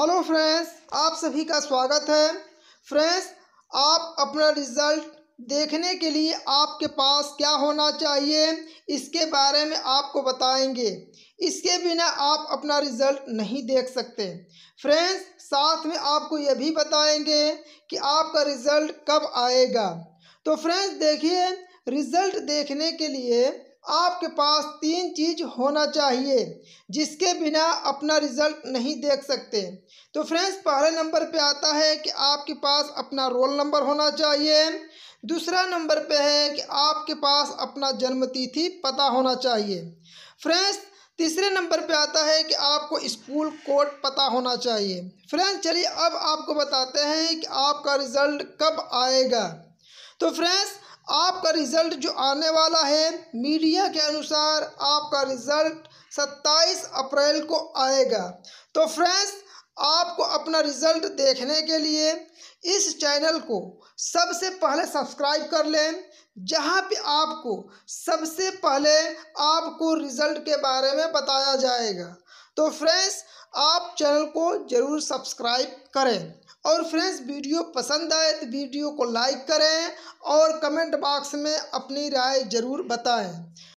hello friends आप सभी का स्वागत है फ्रेंड्स आप अपना रिज़ल्ट देखने के लिए आपके पास क्या होना चाहिए इसके बारे में आपको बताएंगे इसके बिना आप अपना रिज़ल्ट नहीं देख सकते फ्रेंड्स साथ में आपको यह भी बताएंगे कि आपका रिज़ल्ट कब आएगा तो फ्रेंड्स देखिए रिज़ल्ट देखने के लिए आपके पास तीन चीज़ होना चाहिए जिसके बिना अपना रिज़ल्ट नहीं देख सकते तो फ्रेंड्स पहले नंबर पे आता है कि आपके पास अपना रोल नंबर होना चाहिए दूसरा नंबर पे है कि आपके पास अपना जन्म तिथि पता होना चाहिए फ्रेंड्स तीसरे नंबर पे आता है कि आपको स्कूल कोड पता होना चाहिए फ्रेंड्स चलिए अब आपको बताते हैं कि आपका रिज़ल्ट कब आएगा तो फ्रेंड्स आपका रिज़ल्ट जो आने वाला है मीडिया के अनुसार आपका रिज़ल्ट 27 अप्रैल को आएगा तो फ्रेंड्स आपको अपना रिज़ल्ट देखने के लिए इस चैनल को सबसे पहले सब्सक्राइब कर लें जहां पे आपको सबसे पहले आपको रिज़ल्ट के बारे में बताया जाएगा तो फ्रेंड्स आप चैनल को ज़रूर सब्सक्राइब करें और फ्रेंड्स वीडियो पसंद आए तो वीडियो को लाइक करें और कमेंट बॉक्स में अपनी राय ज़रूर बताएं